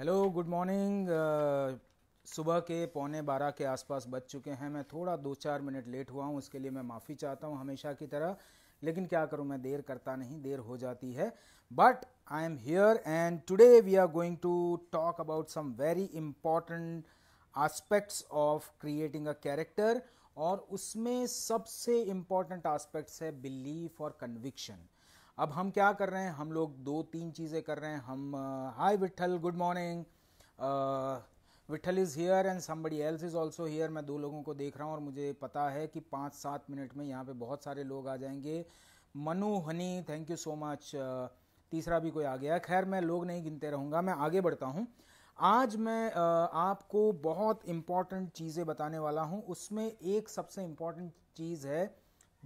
Hello good morning सुबह के पौने बारह के आसपास बज चुके हैं मैं थोड़ा दो चार मिनट लेट हुआ हूँ उसके लिए मैं माफ़ी चाहता हूँ हमेशा की तरह लेकिन क्या करूँ मैं देर करता नहीं देर हो जाती है but I am here and today we are going to talk about some very important aspects of creating a character और उसमें सबसे इम्पॉर्टेंट आस्पेक्ट्स है बिलीफ और कन्विक्शन अब हम क्या कर रहे हैं हम लोग दो तीन चीज़ें कर रहे हैं हम hi Vithal good morning Vithal is here and somebody else is also here मैं दो लोगों को देख रहा हूँ और मुझे पता है कि पाँच सात मिनट में यहाँ पे बहुत सारे लोग आ जाएंगे Manu Honey thank you so much तीसरा भी कोई आ गया खैर मैं लोग नहीं गिनते रहूँगा मैं आगे बढ़ता हूँ आज मैं आपको बहुत इम्पॉर्टेंट चीज़ें बताने वाला हूँ उसमें एक सबसे इम्पॉर्टेंट चीज़ है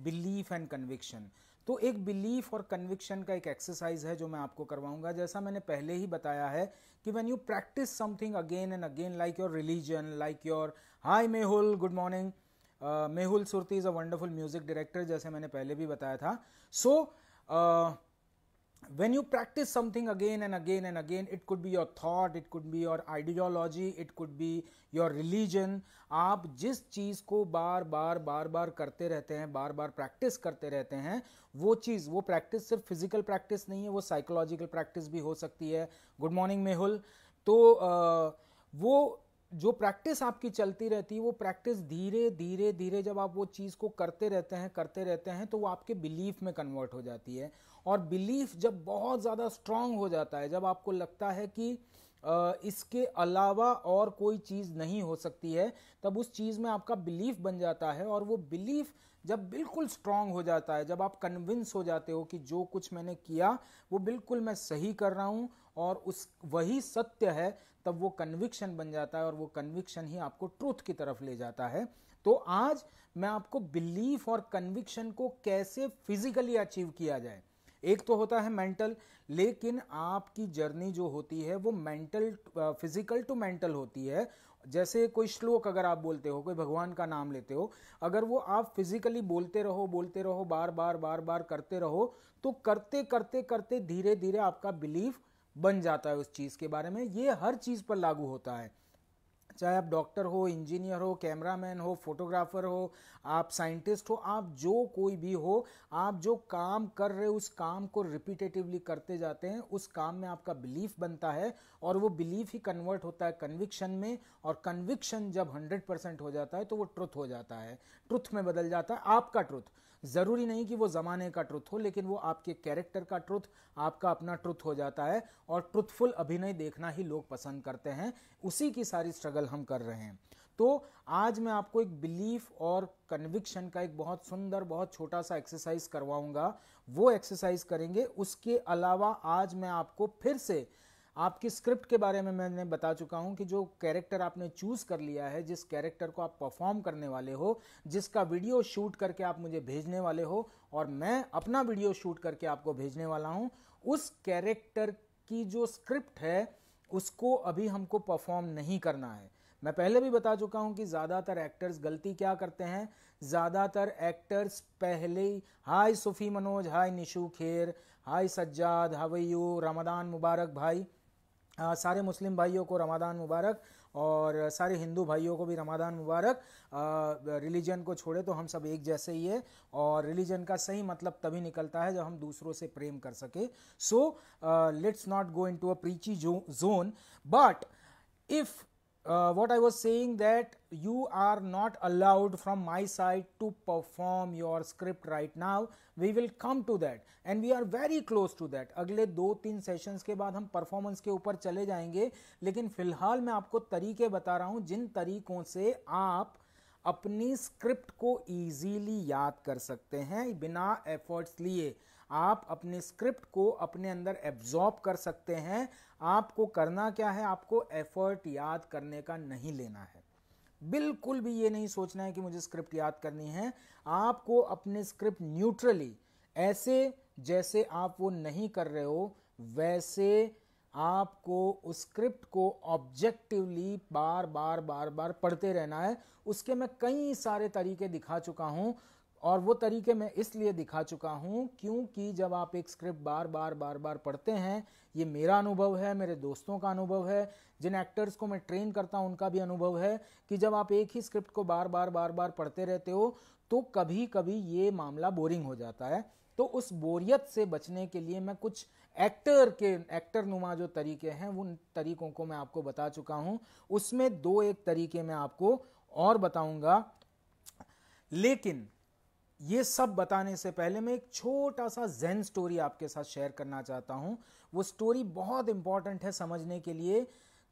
बिलीफ एंड कन्विक्शन तो एक बिलीफ और कन्विक्शन का एक एक्सरसाइज है जो मैं आपको करवाऊंगा जैसा मैंने पहले ही बताया है कि when you practice something again and again like your religion like your hi Mehul good morning Mehul Surti is a wonderful music director जैसे मैंने पहले भी बताया था so so, uh, when you practice something again and again and again it could be your thought it could be your ideology it could be your religion aap jis cheez ko bar bar bar bar karte rehte hain bar bar practice karte rehte hain wo cheez wo practice sirf physical practice nahi hai wo psychological practice bhi ho sakti hai good morning mehul to uh, wo जो practice आपकी चलती रहती है वो practice धीरे धीरे धीरे जब आप वो चीज़ को करते रहते हैं करते रहते हैं तो वो आपके बिलीफ में कन्वर्ट हो जाती है और बिलीफ जब बहुत ज़्यादा स्ट्रांग हो जाता है जब आपको लगता है कि इसके अलावा और कोई चीज़ नहीं हो सकती है तब उस चीज़ में आपका बिलीफ बन जाता है और वो बिलीफ जब बिल्कुल स्ट्रांग हो जाता है जब आप कन्विंस हो जाते हो कि जो कुछ मैंने किया वो बिल्कुल मैं सही कर रहा हूँ और उस वही सत्य है तब वो कन्विक्शन बन जाता है और वो कन्विक्शन ही आपको ट्रूथ की तरफ ले जाता है तो आज मैं आपको बिलीफ और कन्विक्शन को कैसे फिजिकली अचीव किया जाए एक तो होता है मेंटल लेकिन आपकी जर्नी जो होती है वो मेंटल फिजिकल टू मेंटल होती है जैसे कोई श्लोक अगर आप बोलते हो कोई भगवान का नाम लेते हो अगर वो आप फिजिकली बोलते रहो बोलते रहो बार बार बार बार करते रहो तो करते करते करते धीरे धीरे आपका बिलीफ बन जाता है उस चीज़ के बारे में ये हर चीज़ पर लागू होता है चाहे आप डॉक्टर हो इंजीनियर हो कैमरामैन हो फोटोग्राफर हो आप साइंटिस्ट हो आप जो कोई भी हो आप जो काम कर रहे हो उस काम को रिपीटेटिवली करते जाते हैं उस काम में आपका बिलीफ बनता है और वो बिलीफ ही कन्वर्ट होता है कन्विक्शन में और कन्विक्शन जब हंड्रेड परसेंट हो जाता है तो वो ट्रुथ हो जाता है ट्रुथ में बदल जाता है आपका ट्रुथ ज़रूरी नहीं कि वो ज़माने का ट्रुथ हो लेकिन वो आपके कैरेक्टर का ट्रुथ आपका अपना ट्रुथ हो जाता है और ट्रुथफुल अभिनय देखना ही लोग पसंद करते हैं उसी की सारी स्ट्रगल हम कर रहे हैं तो आज मैं आपको एक बिलीफ और कन्विक्शन का एक बहुत सुंदर बहुत छोटा सा एक्सरसाइज करवाऊंगा वो एक्सरसाइज करेंगे उसके अलावा आज मैं आपको फिर से आपकी स्क्रिप्ट के बारे में मैंने बता चुका हूँ कि जो कैरेक्टर आपने चूज़ कर लिया है जिस कैरेक्टर को आप परफॉर्म करने वाले हो जिसका वीडियो शूट करके आप मुझे भेजने वाले हो और मैं अपना वीडियो शूट करके आपको भेजने वाला हूँ उस कैरेक्टर की जो स्क्रिप्ट है उसको अभी हमको परफॉर्म नहीं करना है मैं पहले भी बता चुका हूं कि ज़्यादातर एक्टर्स गलती क्या करते हैं ज़्यादातर एक्टर्स पहले ही हाय सूफ़ी मनोज हाय निशु खेर हाय सज्जाद हवैयू रमदान मुबारक भाई आ, सारे मुस्लिम भाइयों को रमादान मुबारक और सारे हिंदू भाइयों को भी रमादान मुबारक रिलीजन को छोड़े तो हम सब एक जैसे ही है और रिलीजन का सही मतलब तभी निकलता है जब हम दूसरों से प्रेम कर सके so let's not go into a preachy zone but if uh, what I was saying that you are not allowed from my side to perform your script right now. We will come to that and we are very close to that. अगले दो तीन sessions के बाद हम performance के ऊपर चले जाएंगे लेकिन फिलहाल मैं आपको तरीके बता रहा हूँ जिन तरीकों से आप अपनी स्क्रिप्ट को इजीली याद कर सकते हैं बिना एफर्ट्स लिए आप अपने स्क्रिप्ट को अपने अंदर एब्जॉर्ब कर सकते हैं आपको करना क्या है आपको एफर्ट याद करने का नहीं लेना है बिल्कुल भी ये नहीं सोचना है कि मुझे स्क्रिप्ट याद करनी है आपको अपने स्क्रिप्ट न्यूट्रली ऐसे जैसे आप वो नहीं कर रहे हो वैसे आपको उस स्क्रिप्ट को ऑब्जेक्टिवली बार बार बार बार पढ़ते रहना है उसके मैं कई सारे तरीके दिखा चुका हूँ और वो तरीके मैं इसलिए दिखा चुका हूँ क्योंकि जब आप एक स्क्रिप्ट बार बार बार बार पढ़ते हैं ये मेरा अनुभव है मेरे दोस्तों का अनुभव है जिन एक्टर्स को मैं ट्रेन करता हूँ उनका भी अनुभव है कि जब आप एक ही स्क्रिप्ट को बार बार बार बार पढ़ते रहते हो तो कभी कभी ये मामला बोरिंग हो जाता है तो उस बोरियत से बचने के लिए मैं कुछ एक्टर के एक्टर नुमा जो तरीके हैं उन तरीकों को मैं आपको बता चुका हूं उसमें दो एक तरीके मैं आपको और बताऊंगा लेकिन ये सब बताने से पहले मैं एक छोटा सा जेन स्टोरी आपके साथ शेयर करना चाहता हूं वो स्टोरी बहुत इंपॉर्टेंट है समझने के लिए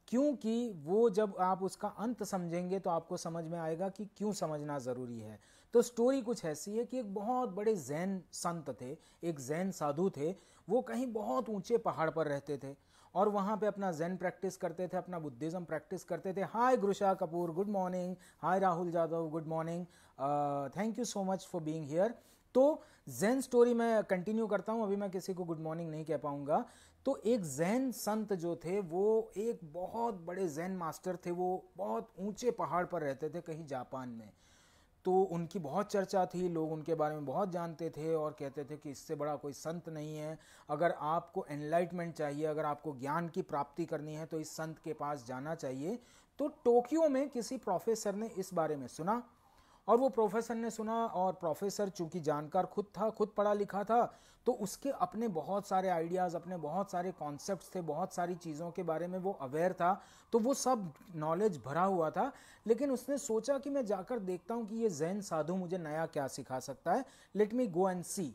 क्योंकि वो जब आप उसका अंत समझेंगे तो आपको समझ में आएगा कि क्यों समझना ज़रूरी है तो स्टोरी कुछ ऐसी है कि एक बहुत बड़े जैन संत थे एक जैन साधु थे वो कहीं बहुत ऊंचे पहाड़ पर रहते थे और वहाँ पे अपना जैन प्रैक्टिस करते थे अपना बुद्धिज़्म प्रैक्टिस करते थे hi Grusha Kapoor good morning hi Rahul Jadhav good morning thank you so much for being here तो जैन स्टोरी मैं कंटिन्यू करता हूँ अभी मैं किसी को गुड मॉर्निंग नहीं कह पाऊँगा तो एक जैन संत जो थे वो एक बहुत बड़े जैन मास्टर थे वो बहुत ऊंचे पहाड़ पर रहते थे कहीं जापान में तो उनकी बहुत चर्चा थी लोग उनके बारे में बहुत जानते थे और कहते थे कि इससे बड़ा कोई संत नहीं है अगर आपको एनलाइटमेंट चाहिए अगर आपको ज्ञान की प्राप्ति करनी है तो इस संत के पास जाना चाहिए तो टोक्यो में किसी प्रोफेसर ने इस बारे में सुना और वो प्रोफेसर ने सुना और प्रोफेसर चूंकि जानकार खुद था खुद पढ़ा लिखा था तो उसके अपने बहुत सारे आइडियाज़ अपने बहुत सारे कॉन्सेप्ट थे बहुत सारी चीज़ों के बारे में वो अवेयर था तो वो सब नॉलेज भरा हुआ था लेकिन उसने सोचा कि मैं जाकर देखता हूँ कि ये जैन साधु मुझे नया क्या सिखा सकता है लेट मी गो एंड सी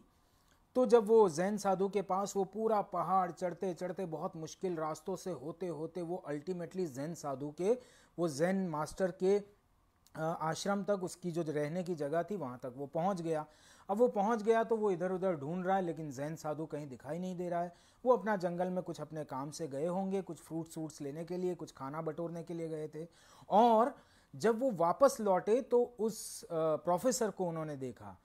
तो जब वो जैन साधु के पास वो पूरा पहाड़ चढ़ते चढ़ते बहुत मुश्किल रास्तों से होते होते वो अल्टीमेटली जैन साधु के वो जैन मास्टर के आश्रम तक उसकी जो रहने की जगह थी वहाँ तक वो पहुँच गया अब वो पहुँच गया तो वो इधर उधर ढूंढ रहा है लेकिन जैन साधु कहीं दिखाई नहीं दे रहा है वो अपना जंगल में कुछ अपने काम से गए होंगे कुछ फ्रूट्स वूट्स लेने के लिए कुछ खाना बटोरने के लिए गए थे और जब वो वापस लौटे तो उस प्रोफेसर को उन्होंने देखा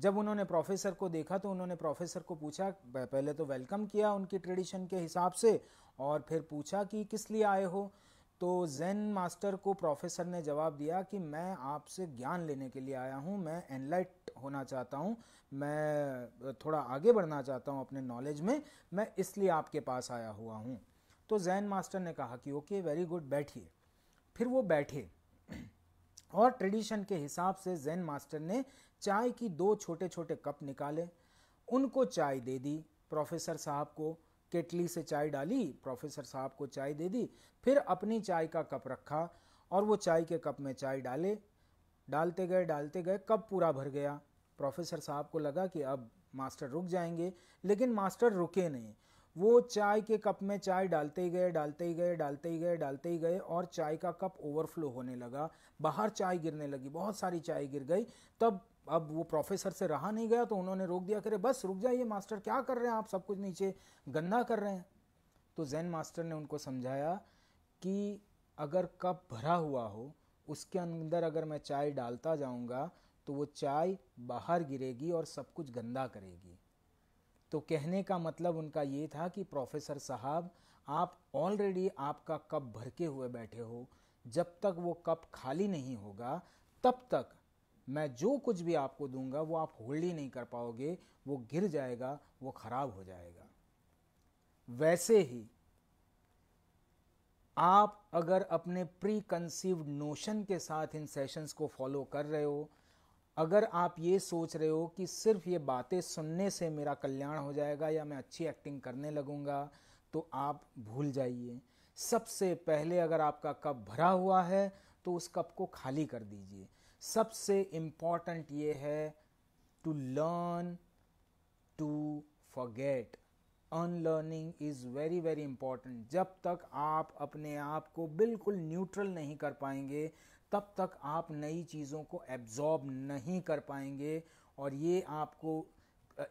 जब उन्होंने प्रोफेसर को देखा तो उन्होंने प्रोफेसर को पूछा पहले तो वेलकम किया उनकी ट्रेडिशन के हिसाब से और फिर पूछा कि किस लिए आए हो तो जैन मास्टर को प्रोफेसर ने जवाब दिया कि मैं आपसे ज्ञान लेने के लिए आया हूँ मैं एनलाइट होना चाहता हूँ मैं थोड़ा आगे बढ़ना चाहता हूँ अपने नॉलेज में मैं इसलिए आपके पास आया हुआ हूँ तो जैन मास्टर ने कहा कि ओके वेरी गुड बैठिए फिर वो बैठे और ट्रेडिशन के हिसाब से जैन मास्टर ने चाय की दो छोटे छोटे कप निकाले उनको चाय दे दी प्रोफेसर साहब को केटली से चाय डाली प्रोफेसर साहब को चाय दे दी फिर अपनी चाय का कप रखा और वो चाय के कप में चाय डाले डालते गए डालते गए कप पूरा भर गया प्रोफेसर साहब को लगा कि अब मास्टर रुक जाएंगे लेकिन मास्टर रुके नहीं वो चाय के कप में चाय डालते ही गए डालते ही गए डालते ही गए डालते ही गए और चाय का कप ओवरफ्लो होने लगा बाहर चाय गिरने लगी बहुत सारी चाय गिर गई तब अब वो प्रोफेसर से रहा नहीं गया तो उन्होंने रोक दिया करे बस रुक जाइए मास्टर क्या कर रहे हैं आप सब कुछ नीचे गंदा कर रहे हैं तो जैन मास्टर ने उनको समझाया कि अगर कप भरा हुआ हो उसके अंदर अगर मैं चाय डालता जाऊंगा तो वो चाय बाहर गिरेगी और सब कुछ गंदा करेगी तो कहने का मतलब उनका ये था कि प्रोफेसर साहब आप ऑलरेडी आपका कप भर के हुए बैठे हो जब तक वो कप खाली नहीं होगा तब तक मैं जो कुछ भी आपको दूंगा वो आप होल्ड ही नहीं कर पाओगे वो गिर जाएगा वो खराब हो जाएगा वैसे ही आप अगर अपने प्री कंसीव्ड नोशन के साथ इन सेशंस को फॉलो कर रहे हो अगर आप ये सोच रहे हो कि सिर्फ ये बातें सुनने से मेरा कल्याण हो जाएगा या मैं अच्छी एक्टिंग करने लगूंगा तो आप भूल जाइए सबसे पहले अगर आपका कप भरा हुआ है तो उस कप को खाली कर दीजिए सबसे इम्पॉर्टेंट ये है to learn to forget unlearning is very very important जब तक आप अपने आप को बिल्कुल न्यूट्रल नहीं कर पाएंगे तब तक आप नई चीज़ों को एब्जॉर्ब नहीं कर पाएंगे और ये आपको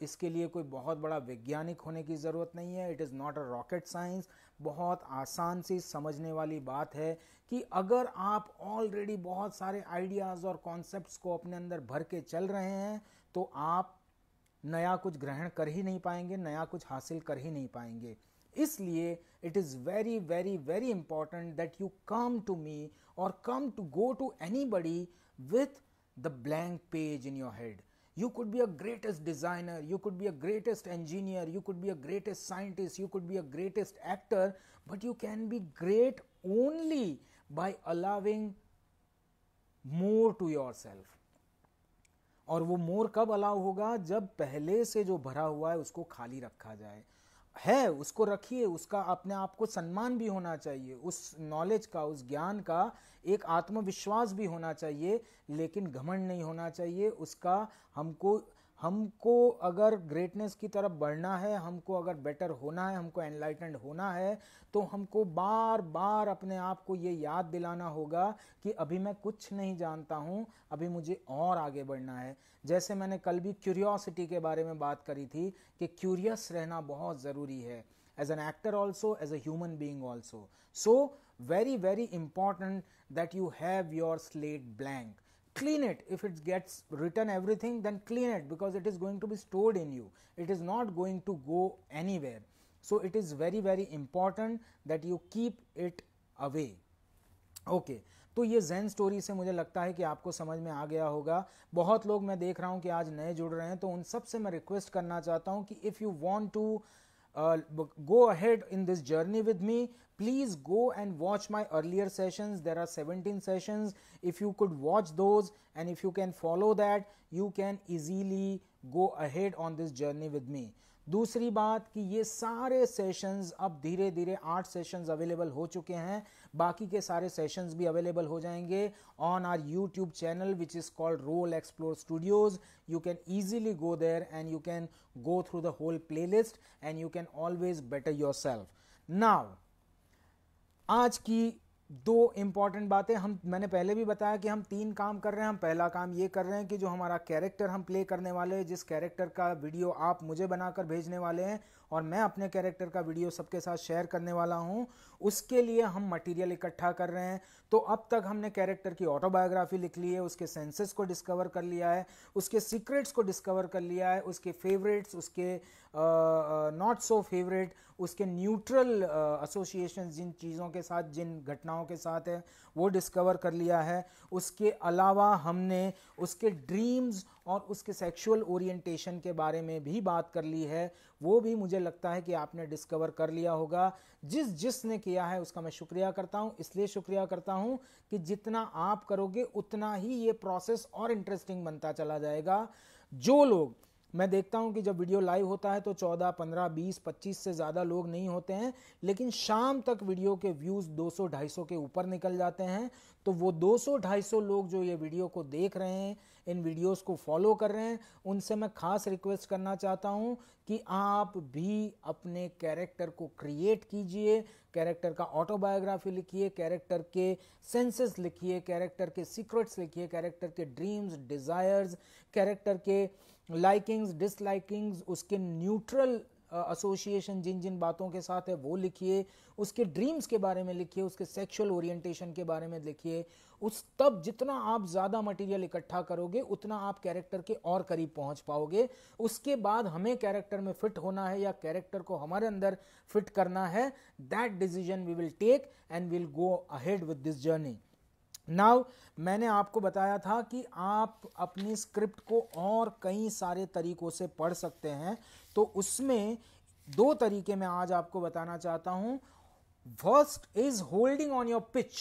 इसके लिए कोई बहुत बड़ा वैज्ञानिक होने की ज़रूरत नहीं है it is not a rocket science बहुत आसान सी समझने वाली बात है कि अगर आप ऑलरेडी बहुत सारे आइडियाज़ और कॉन्सेप्ट्स को अपने अंदर भर के चल रहे हैं तो आप नया कुछ ग्रहण कर ही नहीं पाएंगे नया कुछ हासिल कर ही नहीं पाएंगे इसलिए it is very very very important that you come to me और come to go to anybody with the blank page in your head You could be a greatest designer, you could be a greatest engineer, you could be a greatest scientist, you could be a greatest actor, but you can be great only by allowing more to yourself. और वो मोर कब allow होगा जब पहले से जो भरा हुआ है उसको खाली रखा जाए है उसको रखिए उसका अपने आप को सम्मान भी होना चाहिए उस नॉलेज का उस ज्ञान का एक आत्मविश्वास भी होना चाहिए लेकिन घमंड नहीं होना चाहिए उसका हमको हमको अगर ग्रेटनेस की तरफ बढ़ना है हमको अगर बेटर होना है हमको एनलाइटेंड होना है तो हमको बार बार अपने आप को ये याद दिलाना होगा कि अभी मैं कुछ नहीं जानता हूँ अभी मुझे और आगे बढ़ना है जैसे मैंने कल भी क्यूरियोसिटी के बारे में बात करी थी कि क्यूरियस रहना बहुत ज़रूरी है as an actor also as a human being also so very very important that you have your slate blank clean it if it gets written everything then clean it because it is going to be stored in you it is not going to go anywhere so it is very very important that you keep it away okay okay. तो ये Jain story से मुझे लगता है कि आपको समझ में आ गया होगा बहुत लोग मैं देख रहा हूँ कि आज नए जुड़ रहे हैं तो उन सब से मैं रिक्वेस्ट करना चाहता हूँ कि if you want to Uh, go ahead in this journey with me please go and watch my earlier sessions there are 17 sessions if you could watch those and if you can follow that you can easily go ahead on this journey with me दूसरी बात कि ये सारे sessions अब धीरे धीरे आठ sessions available हो चुके हैं बाकी के सारे सेशंस भी अवेलेबल हो जाएंगे on our YouTube channel which is called Role Explore Studios you can easily go there and you can go through the whole playlist and you can always better yourself now आज की दो important बातें हम मैंने पहले भी बताया कि हम तीन काम कर रहे हैं हम पहला काम ये कर रहे हैं कि जो हमारा कैरेक्टर हम प्ले करने वाले हैं जिस कैरेक्टर का वीडियो आप मुझे बनाकर भेजने वाले हैं और मैं अपने कैरेक्टर का वीडियो सबके साथ शेयर करने वाला हूँ उसके लिए हम मटेरियल इकट्ठा कर रहे हैं तो अब तक हमने कैरेक्टर की ऑटोबायोग्राफी लिख ली है उसके सेंसेस को डिस्कवर कर लिया है उसके सीक्रेट्स को डिस्कवर कर लिया है उसके फेवरेट्स उसके नॉट सो फेवरेट उसके न्यूट्रल एसोसिएशन जिन चीज़ों के साथ जिन घटनाओं संस्थाओं के साथ है वो डिस्कवर कर लिया है उसके अलावा हमने उसके ड्रीम्स और उसके सेक्सुअल ओरिएंटेशन के बारे में भी बात कर ली है वो भी मुझे लगता है कि आपने डिस्कवर कर लिया होगा जिस जिसने किया है उसका मैं शुक्रिया करता हूँ इसलिए शुक्रिया करता हूँ कि जितना आप करोगे उतना ही ये प्रोसेस और इंटरेस्टिंग बनता चला जाएगा जो लोग मैं देखता हूं कि जब वीडियो लाइव होता है तो 14, 15, 20, 25 से ज़्यादा लोग नहीं होते हैं लेकिन शाम तक वीडियो के व्यूज़ 200, 250 के ऊपर निकल जाते हैं तो वो 200, 250 लोग जो ये वीडियो को देख रहे हैं इन वीडियोस को फॉलो कर रहे हैं उनसे मैं खास रिक्वेस्ट करना चाहता हूँ कि आप भी अपने कैरेक्टर को क्रिएट कीजिए कैरेक्टर का ऑटोबायोग्राफी लिखिए कैरेक्टर के सेंसेस लिखिए कैरेक्टर के सीक्रेट्स लिखिए कैरेक्टर के ड्रीम्स डिज़ायर्स कैरेक्टर के लाइकिंग्स डिसलाइकिंग्स उसके न्यूट्रल एसोसिएशन जिन जिन बातों के साथ है वो लिखिए उसके ड्रीम्स के बारे में लिखिए उसके सेक्सुअल ओरिएंटेशन के बारे में लिखिए उस तब जितना आप ज़्यादा मटेरियल इकट्ठा करोगे उतना आप कैरेक्टर के और करीब पहुंच पाओगे उसके बाद हमें कैरेक्टर में फिट होना है या कैरेक्टर को हमारे अंदर फिट करना है that decision we will take and will go ahead with this journey now मैंने आपको बताया था कि आप अपनी स्क्रिप्ट को और कई सारे तरीक़ों से पढ़ सकते हैं तो उसमें दो तरीके मैं आज आपको बताना चाहता हूं first is holding on your pitch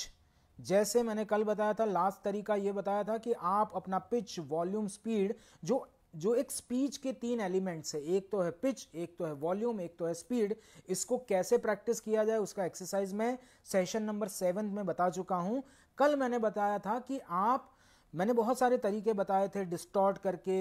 जैसे मैंने कल बताया था लास्ट तरीका यह बताया था कि आप अपना पिच वॉल्यूम स्पीड जो जो एक स्पीच के तीन एलिमेंट्स है एक तो है पिच एक तो है वॉल्यूम एक तो है स्पीड इसको कैसे प्रैक्टिस किया जाए उसका एक्सरसाइज मैं सेशन नंबर सेवन में बता चुका हूं कल मैंने बताया था कि आप मैंने बहुत सारे तरीके बताए थे डिस्टॉर्ट करके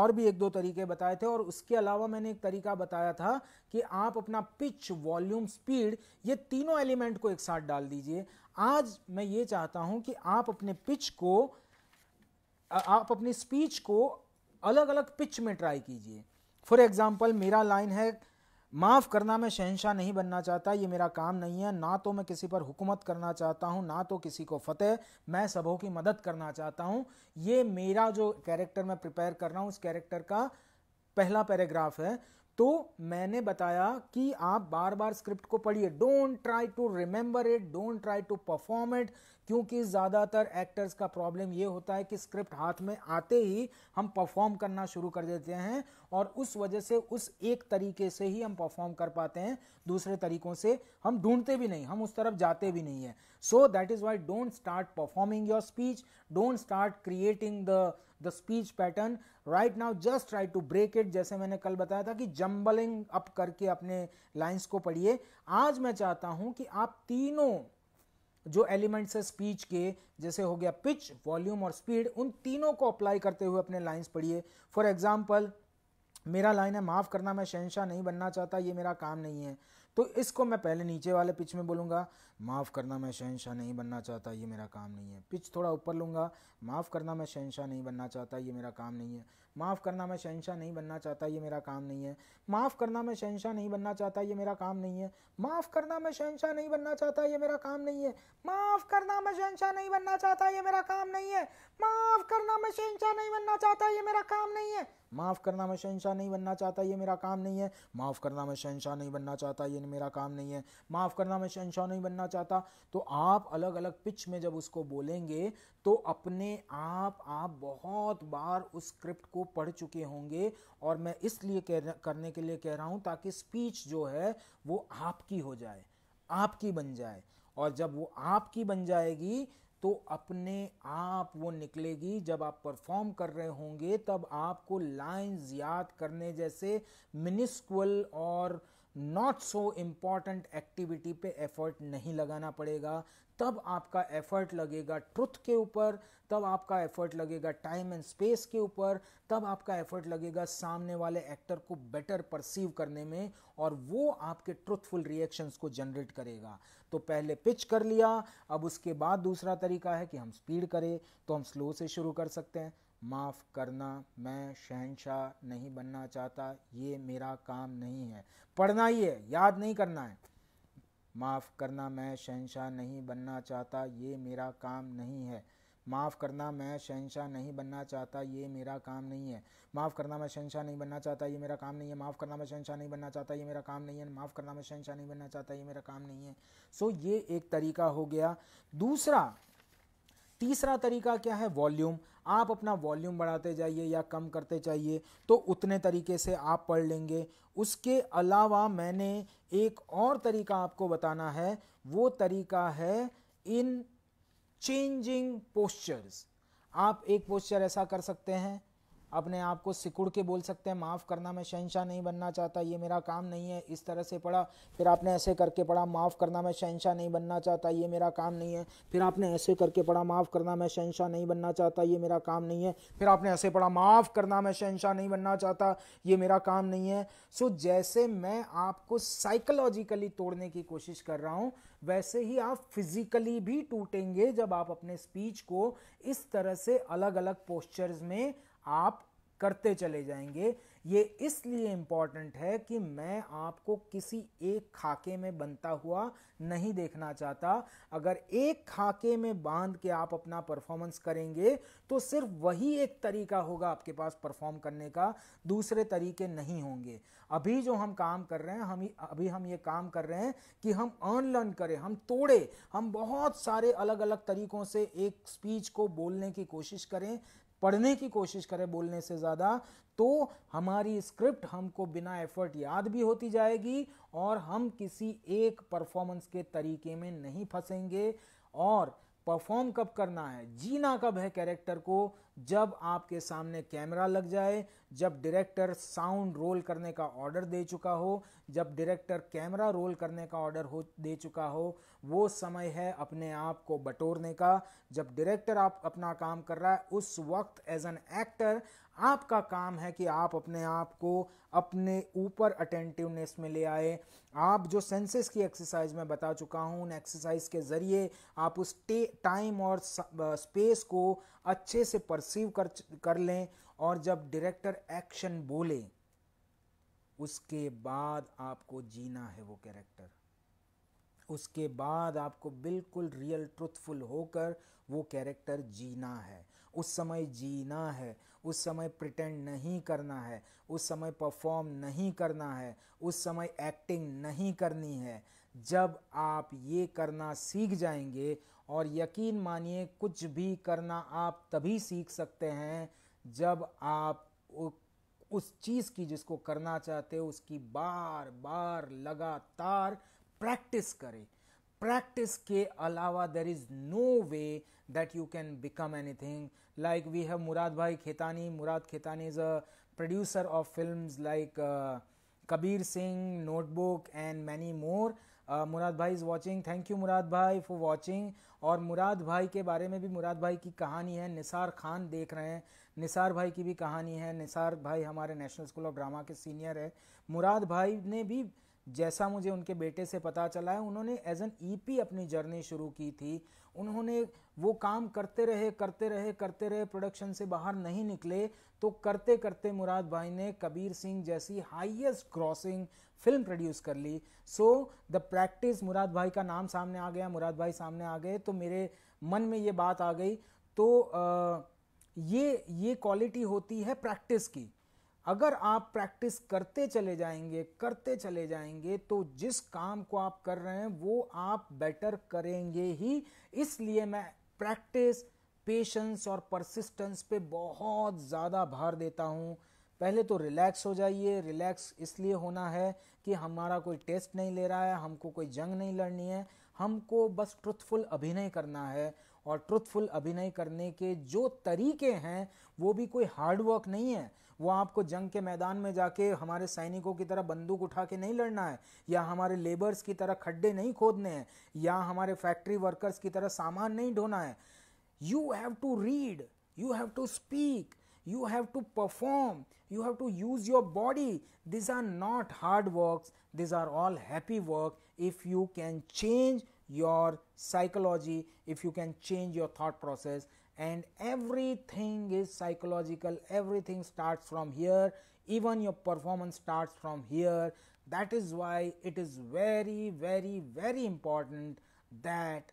और भी एक दो तरीके बताए थे और उसके अलावा मैंने एक तरीका बताया था कि आप अपना पिच वॉल्यूम स्पीड ये तीनों एलिमेंट को एक साथ डाल दीजिए आज मैं ये चाहता हूं कि आप अपने पिच को आप अपनी स्पीच को अलग अलग पिच में ट्राई कीजिए फॉर एग्जाम्पल मेरा लाइन है माफ़ करना मैं शहनशाह नहीं बनना चाहता ये मेरा काम नहीं है ना तो मैं किसी पर हुकूमत करना चाहता हूँ ना तो किसी को फतेह मैं सबों की मदद करना चाहता हूँ ये मेरा जो कैरेक्टर मैं प्रिपेयर कर रहा हूँ उस कैरेक्टर का पहला पैराग्राफ है तो मैंने बताया कि आप बार बार स्क्रिप्ट को पढ़िए don't try to remember it don't try to perform it क्योंकि ज़्यादातर एक्टर्स का प्रॉब्लम ये होता है कि स्क्रिप्ट हाथ में आते ही हम परफॉर्म करना शुरू कर देते हैं और उस वजह से उस एक तरीके से ही हम परफॉर्म कर पाते हैं दूसरे तरीकों से हम ढूंढते भी नहीं हम उस तरफ जाते भी नहीं है so that is why don't start performing your speech don't start creating the the speech pattern right now just try to break it जैसे मैंने कल बताया था कि जम्बलिंग अप करके अपने लाइंस को पढ़िए आज मैं चाहता हूं कि आप तीनों जो एलिमेंट्स है स्पीच के जैसे हो गया पिच वॉल्यूम और स्पीड उन तीनों को अप्लाई करते हुए अपने लाइन्स पढ़िए फॉर एग्जाम्पल मेरा लाइन है माफ़ करना मैं शहनशाह नहीं बनना चाहता ये मेरा काम नहीं है तो इसको मैं पहले नीचे वाले पिच में बोलूंगा माफ़ करना मैं शहनशाह नहीं बनना चाहता ये मेरा काम नहीं है पिच थोड़ा ऊपर लूँगा माफ़ करना मैं शहनशाह नहीं बनना चाहता ये मेरा काम नहीं है माफ़ करना मैं शहनशाह नहीं बनना चाहता ये मेरा काम नहीं है माफ़ करना मैं शहनशाह नहीं बनना चाहता ये मेरा काम नहीं है माफ़ करना मैं शहनशाह नहीं बनना चाहता ये मेरा काम नहीं है माफ़ करना मैं शहनशाह नहीं बनना चाहता ये मेरा काम नहीं है माफ़ करना मैं शहनशाह नहीं बनना चाहता ये मेरा काम नहीं है माफ़ करना मैं शहनशाह नहीं बनना चाहता ये मेरा काम नहीं है माफ़ करना मैं शहनशाह नहीं बनना चाहता ये मेरा काम नहीं है माफ़ करना मैं शहनशाह नहीं बनना सीखना चाहता तो आप अलग अलग पिच में जब उसको बोलेंगे तो अपने आप आप बहुत बार उस स्क्रिप्ट को पढ़ चुके होंगे और मैं इसलिए कह करने के लिए कह रहा हूँ ताकि स्पीच जो है वो आपकी हो जाए आपकी बन जाए और जब वो आपकी बन जाएगी तो अपने आप वो निकलेगी जब आप परफॉर्म कर रहे होंगे तब आपको लाइंस याद करने जैसे मिनिस्कुअल और नॉट सो इम्पॉर्टेंट एक्टिविटी पे एफर्ट नहीं लगाना पड़ेगा तब आपका एफर्ट लगेगा ट्रुथ के ऊपर तब आपका एफर्ट लगेगा टाइम एंड स्पेस के ऊपर तब आपका एफर्ट लगेगा सामने वाले एक्टर को बेटर परसीव करने में और वो आपके ट्रुथफुल रिएक्शंस को जनरेट करेगा तो पहले पिच कर लिया अब उसके बाद दूसरा तरीका है कि हम स्पीड करें तो हम स्लो से शुरू कर सकते हैं माफ़ करना मैं शहनशाह नहीं बनना चाहता ये मेरा काम नहीं है पढ़ना ही है याद नहीं करना है माफ़ करना मैं शहनशाह नहीं बनना चाहता ये मेरा काम नहीं है माफ़ करना मैं शहनशाह नहीं बनना चाहता ये मेरा काम नहीं है माफ़ करना मैं शहनशाह नहीं बनना चाहता ये मेरा काम नहीं है माफ़ करना मैं शहनशाह नहीं बनना चाहता ये मेरा काम नहीं है माफ़ करना मैं शहनशाह नहीं बनना चाहता ये मेरा काम नहीं है सो ये एक तरीका हो गया दूसरा तीसरा तरीका क्या है वॉल्यूम आप अपना वॉल्यूम बढ़ाते जाइए या कम करते जाइए तो उतने तरीके से आप पढ़ लेंगे उसके अलावा मैंने एक और तरीका आपको बताना है वो तरीका है इन चेंजिंग पोस्चर्स आप एक पोस्चर ऐसा कर सकते हैं अपने आप को सिकुड़ के बोल सकते हैं माफ़ करना मैं शहनशाह नहीं बनना चाहता ये मेरा काम नहीं है इस तरह से पढ़ा फिर आपने ऐसे करके पढ़ा माफ़ करना मैं शहनशाह नहीं बनना चाहता ये मेरा काम नहीं है फिर आपने ऐसे करके पढ़ा माफ़ करना मैं शहनशाह नहीं बनना चाहता ये मेरा काम नहीं है फिर आपने ऐसे पढ़ा माफ़ करना मैं शहनशाह नहीं बनना चाहता ये मेरा काम नहीं है सो जैसे मैं आपको साइकोलॉजिकली तोड़ने की कोशिश कर रहा हूँ वैसे ही आप फिजिकली भी टूटेंगे जब आप अपने स्पीच को इस तरह से अलग अलग पोस्चर्स में आप करते चले जाएंगे ये इसलिए इम्पॉर्टेंट है कि मैं आपको किसी एक खाके में बनता हुआ नहीं देखना चाहता अगर एक खाके में बांध के आप अपना परफॉर्मेंस करेंगे तो सिर्फ वही एक तरीका होगा आपके पास परफॉर्म करने का दूसरे तरीके नहीं होंगे अभी जो हम काम कर रहे हैं हम अभी हम ये काम कर रहे हैं कि हम अनलर्न करें हम तोड़े हम बहुत सारे अलग अलग तरीकों से एक स्पीच को बोलने की कोशिश करें पढ़ने की कोशिश करें बोलने से ज़्यादा तो हमारी स्क्रिप्ट हमको बिना एफर्ट याद भी होती जाएगी और हम किसी एक परफॉर्मेंस के तरीके में नहीं फंसेंगे और परफॉर्म कब करना है जीना कब है कैरेक्टर को जब आपके सामने कैमरा लग जाए जब डायरेक्टर साउंड रोल करने का ऑर्डर दे चुका हो जब डायरेक्टर कैमरा रोल करने का ऑर्डर हो दे चुका हो वो समय है अपने आप को बटोरने का जब डायरेक्टर आप अपना काम कर रहा है उस वक्त एज एन एक्टर आपका काम है कि आप अपने आप को अपने ऊपर अटेंटिवनेस में ले आए आप जो सेंसेस की एक्सरसाइज में बता चुका हूँ उन एक्सरसाइज के ज़रिए आप उस टाइम और स्पेस को अच्छे से पर परसीव कर कर लें और जब डायरेक्टर एक्शन बोले उसके बाद आपको जीना है वो कैरेक्टर उसके बाद आपको बिल्कुल रियल ट्रुथफुल होकर वो कैरेक्टर जीना है उस समय जीना है उस समय प्रिटेंड नहीं करना है उस समय परफॉर्म नहीं करना है उस समय एक्टिंग नहीं करनी है जब आप ये करना सीख जाएंगे और यकीन मानिए कुछ भी करना आप तभी सीख सकते हैं जब आप उस चीज़ की जिसको करना चाहते हो उसकी बार बार लगातार प्रैक्टिस करें प्रैक्टिस के अलावा there is no way that you can become anything like we have Murad भाई Khetani Murad Khetani is a producer of film like Kabir Singh Notebook and many more Murad भाई is watching thank you Murad भाई फॉर वॉचिंग और मुराद भाई के बारे में भी मुराद भाई की कहानी है निसार खान देख रहे हैं निसार भाई की भी कहानी है निसार भाई हमारे नेशनल स्कूल ऑफ ड्रामा के सीनियर है मुराद भाई ने भी जैसा मुझे उनके बेटे से पता चला है उन्होंने एज एन ईपी अपनी जर्नी शुरू की थी उन्होंने वो काम करते रहे करते रहे करते रहे प्रोडक्शन से बाहर नहीं निकले तो करते करते मुराद भाई ने कबीर सिंह जैसी हाईएस्ट क्रॉसिंग फिल्म प्रोड्यूस कर ली सो द प्रैक्टिस मुराद भाई का नाम सामने आ गया मुराद भाई सामने आ गए तो मेरे मन में ये बात आ गई तो आ, ये ये क्वालिटी होती है प्रैक्टिस की अगर आप प्रैक्टिस करते चले जाएंगे करते चले जाएंगे तो जिस काम को आप कर रहे हैं वो आप बेटर करेंगे ही इसलिए मैं प्रैक्टिस पेशेंस और परसिस्टेंस पे बहुत ज़्यादा भार देता हूँ पहले तो रिलैक्स हो जाइए रिलैक्स इसलिए होना है कि हमारा कोई टेस्ट नहीं ले रहा है हमको कोई जंग नहीं लड़नी है हमको बस ट्रुथफुल अभिनय करना है और ट्रुथफुल अभिनय करने के जो तरीके हैं वो भी कोई हार्डवर्क नहीं है वो आपको जंग के मैदान में जाके हमारे सैनिकों की तरह बंदूक उठा के नहीं लड़ना है या हमारे लेबर्स की तरह खड्डे नहीं खोदने हैं या हमारे फैक्ट्री वर्कर्स की तरह सामान नहीं ढोना है you have to read you have to speak you have to perform you have to use your body these are not hard work these are all happy work if you can change your psychology if you can change your thought process and everything is psychological everything starts from here even your performance starts from here that is why it is very very very important that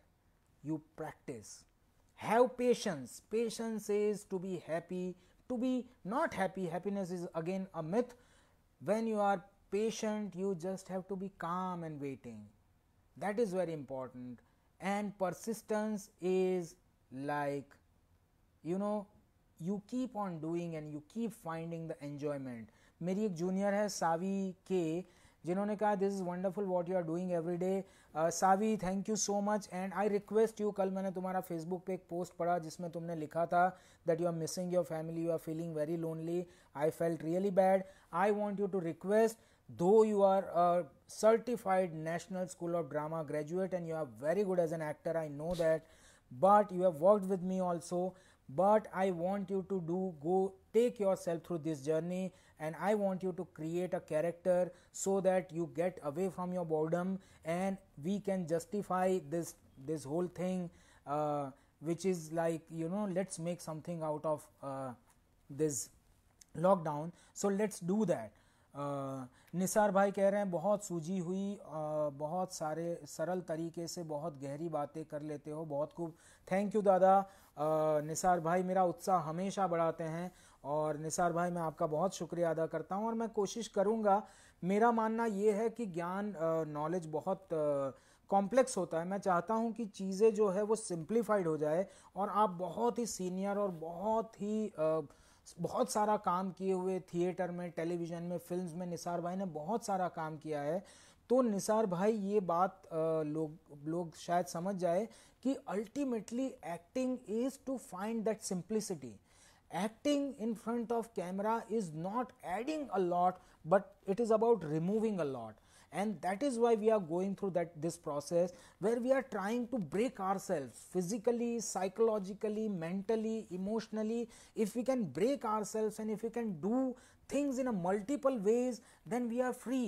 you practice have patience patience is to be happy to be not happy happiness is again a myth when you are patient you just have to be calm and waiting that is very important and persistence is like you know you keep on doing and you keep finding the enjoyment मेरी एक junior है सावी के जिन्होंने कहा this is wonderful what you are doing every day Savi thank you so much and I request you कल मैंने तुम्हारा Facebook पे एक पोस्ट पढ़ा जिसमें तुमने लिखा था that you are missing your family you are feeling very lonely I felt really bad I want you to request though you are a certified national school of drama graduate and you are very good as an actor i know that but you have worked with me also but I want you to do go take yourself through this journey and I want you to create a character so that you get away from your boredom and we can justify this this whole thing uh, which is like you know let's make something out of uh, this lockdown so let's do that Nisar भाई कह रहे हैं बहुत सूझी हुई uh, बहुत सारे सरल तरीके से बहुत गहरी बातें कर लेते हो बहुत खूब थैंक यू दादा निसार भाई मेरा उत्साह हमेशा बढ़ाते हैं और निसार भाई मैं आपका बहुत शुक्रिया अदा करता हूँ और मैं कोशिश करूँगा मेरा मानना ये है कि ज्ञान नॉलेज बहुत कॉम्प्लेक्स होता है मैं चाहता हूँ कि चीज़ें जो है वो सिंप्लीफाइड हो जाए और आप बहुत ही सीनियर और बहुत ही बहुत सारा काम किए हुए थिएटर में टेलीविज़न में फिल्म्स में निसार भाई ने बहुत सारा काम किया है तो निसार भाई ये बात लोग लोग शायद समझ जाए कि ultimately acting is to find that simplicity. acting in front of camera is not adding a lot but it is about removing a lot and that is why we are going through that this process where we are trying to break ourselves physically psychologically mentally emotionally if we can break ourselves and if we can do things in a multiple ways then we are free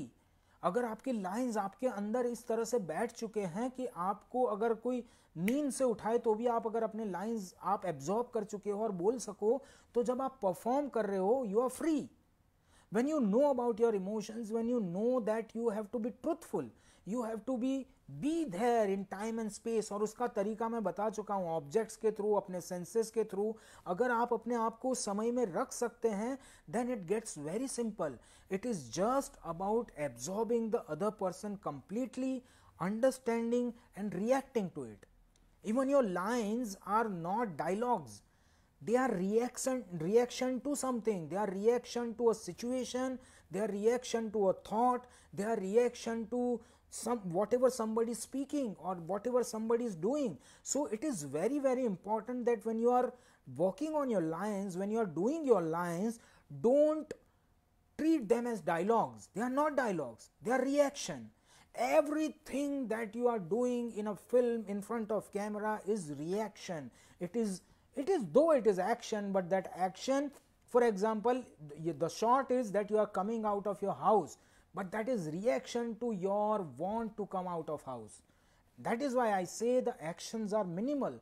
अगर आपकी lines आपके अंदर इस तरह से बैठ चुके हैं कि आपको अगर कोई नींद से उठाए तो भी आप अगर अपने लाइंस आप एब्जॉर्ब कर चुके हो और बोल सको तो जब आप परफॉर्म कर रहे हो you are free when you know about your emotions when you know that you have to be truthful you have to be be there in time and space और उसका तरीका मैं बता चुका हूँ ऑब्जेक्ट्स के थ्रू अपने सेंसेस के थ्रू अगर आप अपने आप को समय में रख सकते हैं then it gets very simple it is just about absorbing the other person completely understanding and reacting to it Even your lines are not dialogues. They are reaction, reaction to something. They are reaction to a situation. They are reaction to a thought. They are reaction to some whatever somebody is speaking or whatever somebody is doing. So it is very very important that when you are working on your lines, when you are doing your lines, don't treat them as dialogues. They are not dialogues. They are reaction everything that you are doing in a film in front of camera is reaction it is it is though it is action but that action for example the, the shot is that you are coming out of your house but that is reaction to your want to come out of house that is why i say the actions are minimal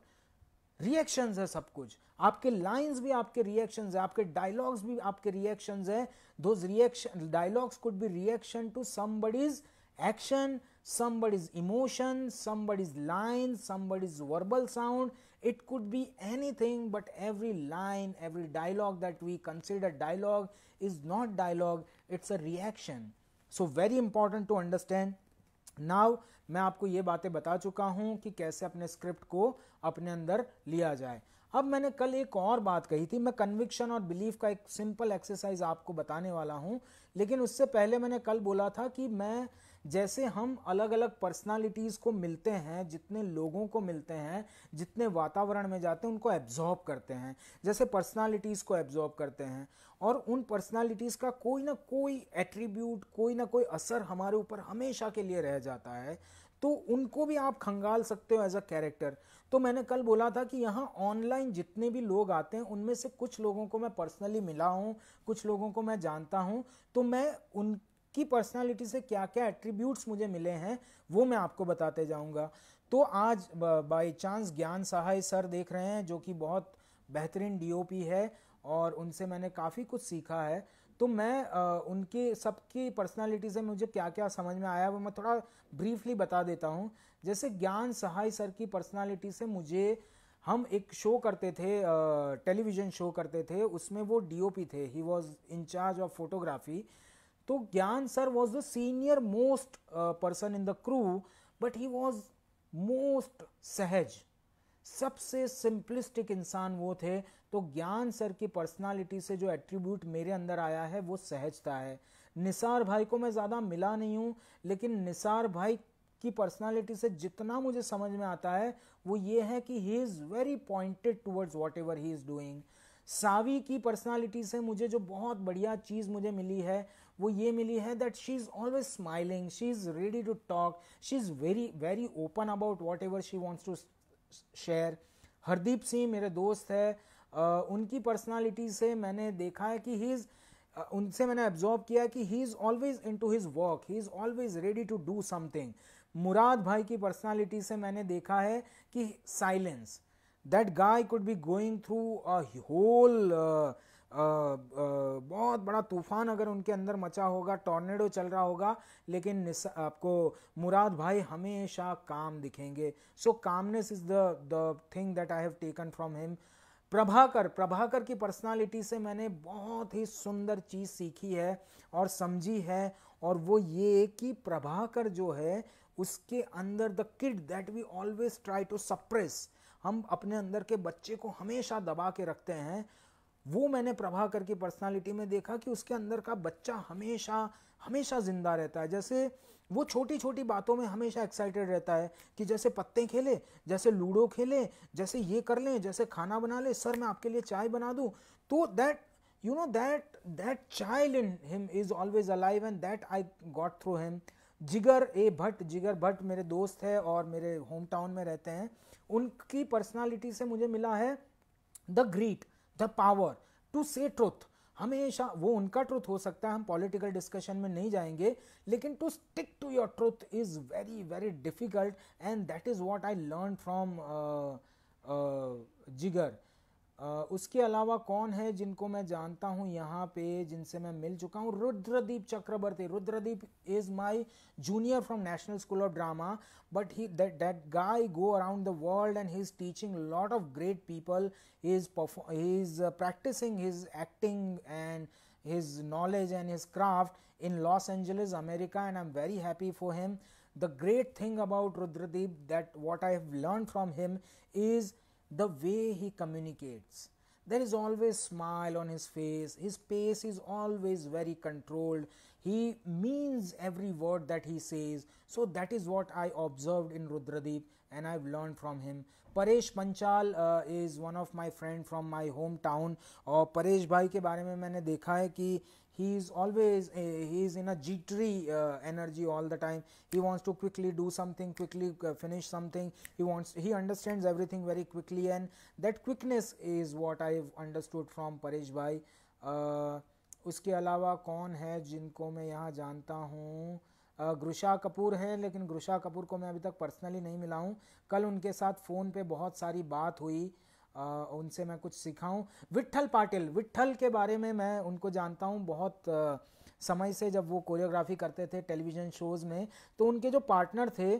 reactions है सब कुछ आपके lines भी आपके reactions है आपके dialogues भी आपके रिएक्शंस है those reaction dialogues could be reaction to somebody's action, somebody's emotion, somebody's line, somebody's verbal sound. It could be anything, but every line, every dialogue that we consider dialogue is not dialogue, it's a reaction. So, very important to understand. Now मैं आपको ये बातें बता चुका हूँ कि कैसे अपने स्क्रिप्ट को अपने अंदर लिया जाए अब मैंने कल एक और बात कही थी मैं कन्विक्शन और बिलीफ का एक सिंपल एक्सरसाइज आपको बताने वाला हूँ लेकिन उससे पहले मैंने कल बोला था कि मैं जैसे हम अलग अलग पर्सनालिटीज़ को मिलते हैं जितने लोगों को मिलते हैं जितने वातावरण में जाते हैं उनको एब्जॉर्ब करते हैं जैसे पर्सनालिटीज़ को एब्जॉर्ब करते हैं और उन पर्सनालिटीज़ का कोई ना कोई एट्रीब्यूट कोई ना कोई असर हमारे ऊपर हमेशा के लिए रह जाता है तो उनको भी आप खंगाल सकते हो एज अ कैरेक्टर तो मैंने कल बोला था कि यहाँ ऑनलाइन जितने भी लोग आते हैं उनमें से कुछ लोगों को मैं पर्सनली मिला हूँ कुछ लोगों को मैं जानता हूँ तो मैं उन की पर्सनालिटी से क्या क्या एट्रीब्यूट्स मुझे मिले हैं वो मैं आपको बताते जाऊंगा तो आज बाय चांस ज्ञान सहाय सर देख रहे हैं जो कि बहुत बेहतरीन डीओपी है और उनसे मैंने काफ़ी कुछ सीखा है तो मैं आ, उनके सबकी पर्सनालिटी से मुझे क्या क्या समझ में आया वो मैं थोड़ा ब्रीफली बता देता हूँ जैसे ज्ञान सहाय सर की पर्सनालिटी से मुझे हम एक शो करते थे टेलीविज़न शो करते थे उसमें वो डीओपी थे he was charge of photography तो Gyan sir was the senior most person in the crew but he was most सहज सबसे सिंपलिस्टिक इंसान वो थे तो ज्ञान सर की पर्सनालिटी से जो एट्रीब्यूट मेरे अंदर आया है वो सहजता है निसार भाई को मैं ज़्यादा मिला नहीं हूँ लेकिन निसार भाई की पर्सनालिटी से जितना मुझे समझ में आता है वो ये है कि he is very pointed towards whatever he is doing Savi की पर्सनालिटी से मुझे जो बहुत बढ़िया चीज़ मुझे मिली है वो ये मिली है that she is always smiling she is ready to talk she is very very open about whatever she wants to share Hardeep Singh मेरे दोस्त है उनकी पर्सनालिटी से मैंने देखा है कि ही इज़ उनसे मैंने ऑब्जॉर्व किया कि he is always into his work he is always ready to do something Murad भाई की पर्सनालिटी से मैंने देखा है कि silence that guy could be going through a whole बहुत बड़ा तूफान अगर उनके अंदर मचा होगा टॉर्नेडो चल रहा होगा लेकिन आपको मुराद भाई हमेशा काम दिखेंगे so calmness is the the thing that I have taken from him Prabhakar Prabhakar की पर्सनालिटी से मैंने बहुत ही सुंदर चीज़ सीखी है और समझी है और वो ये कि प्रभाकर जो है उसके अंदर the kid that we always try to suppress हम अपने अंदर के बच्चे को हमेशा दबा के रखते हैं वो मैंने प्रभाकर की पर्सनालिटी में देखा कि उसके अंदर का बच्चा हमेशा हमेशा ज़िंदा रहता है जैसे वो छोटी छोटी बातों में हमेशा एक्साइटेड रहता है कि जैसे पत्ते खेले जैसे लूडो खेले जैसे ये कर लें जैसे खाना बना ले सर मैं आपके लिए चाय बना दूँ तो that you know that that child in him is always alive and that I got through him Jigar A Bhatt जिगर भट्ट मेरे दोस्त है और मेरे होम टाउन में रहते हैं उनकी पर्सनालिटी से मुझे मिला है the great the power to say truth हमेशा वो उनका ट्रुथ हो सकता है हम पॉलिटिकल डिस्कशन में नहीं जाएंगे लेकिन to stick to your truth is very very difficult and that is what I learn from Jigar उसके अलावा कौन है जिनको मैं जानता हूँ यहाँ पे जिनसे मैं मिल चुका हूँ Rudradeep Chakraborty Rudradeep is my junior from national school of drama but he that guy go around the world and he is teaching lot of great people is is he is practicing his acting and knowledge and his craft in Los Angeles America and I am very happy for him the great thing about Rudradeep that what I have learn from him is the way he communicates. There is always smile on his face. His pace is always very controlled. He means every word that he says. So that is what I observed in Rudradeep and I've learned from him. Paresh Panchal uh, is one of my friend from my hometown और uh, Paresh Bhai ke बारे mein मैंने dekha hai ki. he is always uh, he is in a jittery uh, energy all the time he wants to quickly do something quickly uh, finish something he wants he understands everything very quickly and that quickness is what i have understood from paresh bhai uh, उसके अलावा कौन है जिनको मैं यहाँ जानता हूँ ग्रुशा कपूर है लेकिन ग्रुशा कपूर को मैं अभी तक पर्सनली नहीं मिला हूँ कल उनके साथ फ़ोन पे बहुत सारी बात हुई उनसे मैं कुछ सिखाऊं विट्ठल पाटिल विट्ठल के बारे में मैं उनको जानता हूं बहुत समय से जब वो कोरियोग्राफी करते थे टेलीविज़न शोज़ में तो उनके जो पार्टनर थे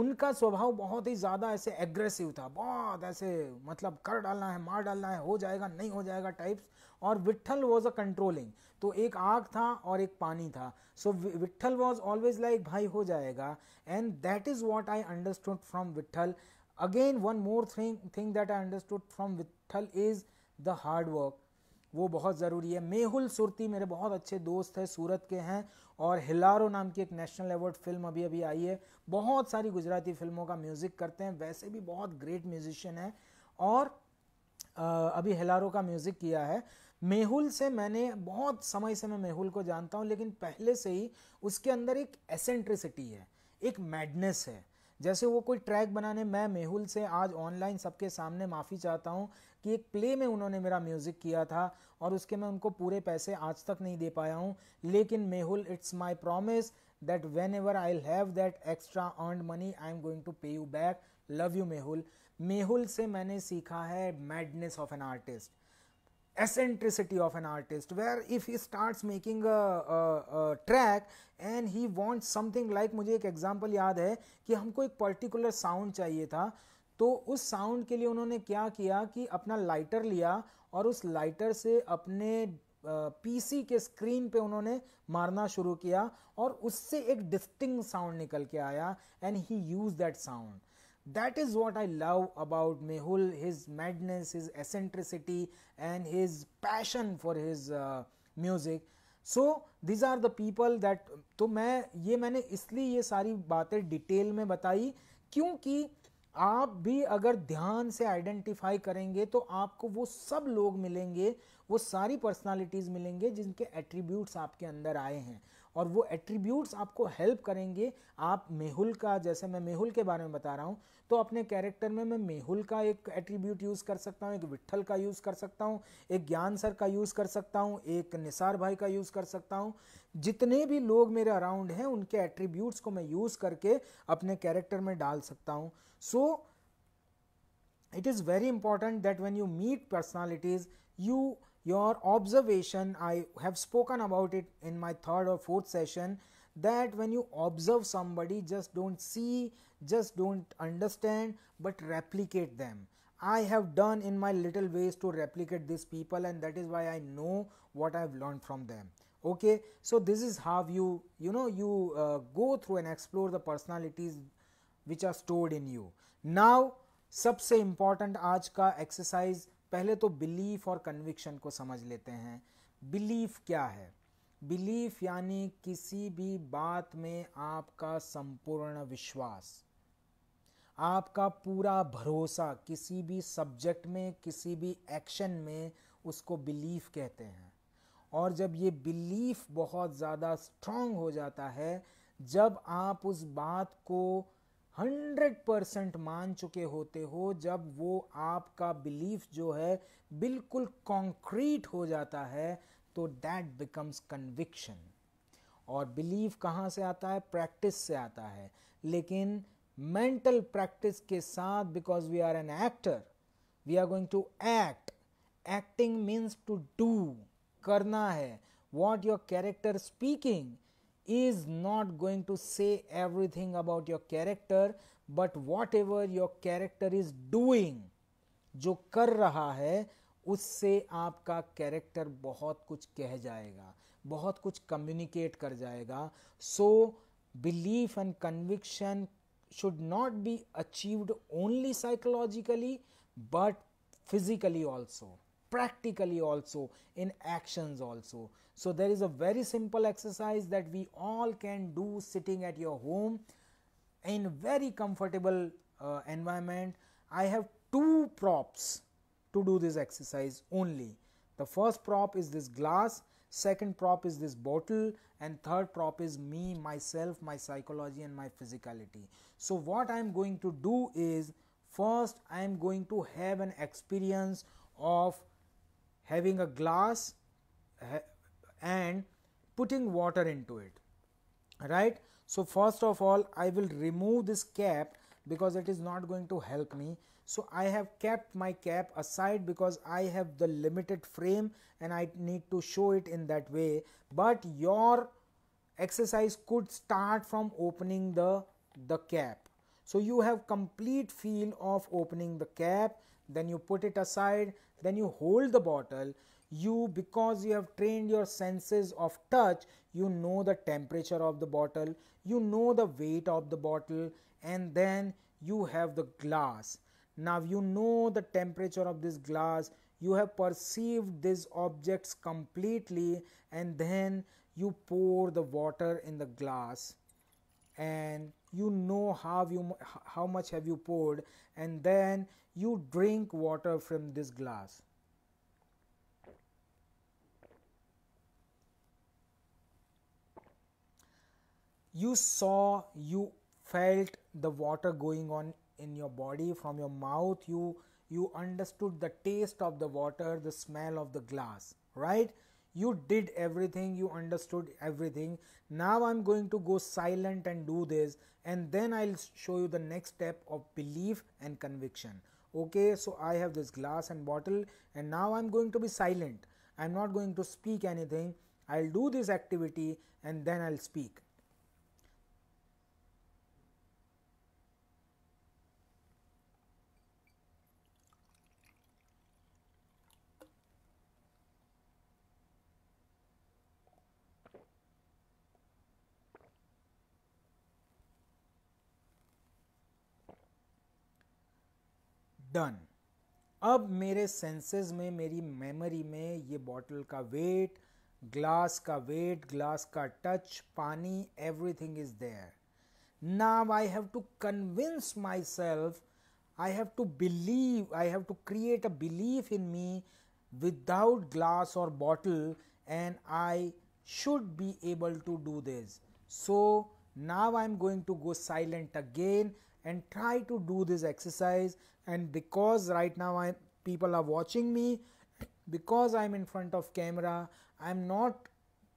उनका स्वभाव बहुत ही ज़्यादा ऐसे एग्रेसिव था बहुत ऐसे मतलब कर डालना है मार डालना है हो जाएगा नहीं हो जाएगा टाइप्स और विट्ठल वॉज अ कंट्रोलिंग तो एक आग था और एक पानी था so Vitthal was always like भाई हो जाएगा and that is what I understood from Vitthal again one more thing thing that I understood from Vitthal is the hard work वो बहुत ज़रूरी है मेहुल सुरती मेरे बहुत अच्छे दोस्त हैं सूरत के हैं और हिलारो नाम की एक नेशनल अवार्ड फिल्म अभी अभी आई है बहुत सारी गुजराती फिल्मों का म्यूज़िक करते हैं वैसे भी बहुत ग्रेट म्यूजिशियन है और अभी हिलारो का म्यूज़िक किया है मेहुल से मैंने बहुत समय से मैं मेहुल को जानता हूँ लेकिन पहले से ही उसके अंदर एक एसेंट्रिसिटी है एक मैडनेस है जैसे वो कोई ट्रैक बनाने मैं मेहुल से आज ऑनलाइन सबके सामने माफ़ी चाहता हूँ कि एक प्ले में उन्होंने मेरा म्यूज़िक किया था और उसके मैं उनको पूरे पैसे आज तक नहीं दे पाया हूँ लेकिन Mehul it's my promise that whenever I have that extra earn money I am going to pay you back love you Mehul Mehul से मैंने सीखा है madness of an artist eccentricity of an artist where if he starts making a, a, a track and he wants something like मुझे एक example याद है कि हमको एक पर्टिकुलर साउंड चाहिए था तो उस साउंड के लिए उन्होंने क्या किया कि अपना लाइटर लिया और उस लाइटर से अपने पीसी के स्क्रीन पे उन्होंने मारना शुरू किया और उससे एक डिस्टिंग साउंड निकल के आया and he use that sound that is what i love about mehul his madness his eccentricity and his passion for his uh, music so these are the people that तो मैं ये मैंने इसलिए ये सारी बातें डिटेल में बताई क्योंकि आप भी अगर ध्यान से आइडेंटिफाई करेंगे तो आपको वो सब लोग मिलेंगे वो सारी पर्सनालिटीज़ मिलेंगे जिनके एट्रीब्यूट्स आपके अंदर आए हैं और वो एट्रीब्यूट्स आपको हेल्प करेंगे आप मेहुल का जैसे मैं मेहुल के बारे में बता रहा हूँ तो अपने कैरेक्टर में मैं मेहुल का एक एट्रीब्यूट यूज़ कर सकता हूँ एक विठल का यूज़ कर सकता हूँ एक ज्ञान सर का यूज़ कर सकता हूँ एक निसार भाई का यूज़ कर सकता हूँ जितने भी लोग मेरे अराउंड हैं उनके एट्रीब्यूट्स को मैं यूज़ करके अपने कैरेक्टर में डाल सकता हूँ so it is very important that when you meet personalities you your observation I have spoken about it in my third और fourth session that when you observe somebody just don't see just don't understand but replicate them i have done in my little ways to replicate these people and that is why i know what i have learned from them okay so this is how you you know you uh, go through and explore the personalities which are stored in you now सबसे important आज का exercise पहले तो belief और conviction को समझ लेते हैं बिलीफ क्या है बिलीफ यानी किसी भी बात में आपका संपूर्ण विश्वास आपका पूरा भरोसा किसी भी सब्जेक्ट में किसी भी एक्शन में उसको बिलीफ कहते हैं और जब ये बिलीफ बहुत ज़्यादा स्ट्रांग हो जाता है जब आप उस बात को हंड्रेड परसेंट मान चुके होते हो जब वो आपका बिलीफ जो है बिल्कुल कॉन्क्रीट हो जाता है तो दैट बिकम्स कन्विक्शन और बिलीव कहाँ से आता है प्रैक्टिस से आता है लेकिन मेंटल प्रैक्टिस के साथ because we are an actor we are going to act acting means to do करना है what your character speaking is not going to say everything about your character but whatever your character is doing जो कर रहा है उससे आपका character बहुत कुछ कह जाएगा बहुत कुछ कम्युनिकेट कर जाएगा so belief and conviction should not be achieved only psychologically but physically also practically also in actions also so there is a very simple exercise that we all can do sitting at your home in very comfortable environment I have two props to do this exercise only. The first prop is this glass, second prop is this bottle, and third prop is me, myself, my psychology, and my physicality. So, what I am going to do is first, I am going to have an experience of having a glass and putting water into it. Right? So, first of all, I will remove this cap because it is not going to help me so I have kept my cap aside because I have the limited frame and I need to show it in that way but your exercise could start from opening the the cap so you have complete feel of opening the cap then you put it aside then you hold the bottle you because you have trained your senses of touch you know the temperature of the bottle you know the weight of the bottle and then you have the glass now you know the temperature of this glass, you have perceived these objects completely, and then you pour the water in the glass and you know how you how much have you poured and then you drink water from this glass you saw you felt the water going on in your body from your mouth you you understood the taste of the water the smell of the glass right you did everything you understood everything now i'm going to go silent and do this and then i'll show you the next step of belief and conviction okay so i have this glass and bottle and now i'm going to be silent i'm not going to speak anything i'll do this activity and then i'll speak done अब मेरे senses में मेरी memory में ये bottle का weight glass का weight glass का touch पानी everything is there now I have to convince myself I have to believe I have to create a belief in me without glass और bottle and I should be able to do this so now I am going to go silent again and try to do this exercise and because right now I people are watching me because I'm in front of camera I'm not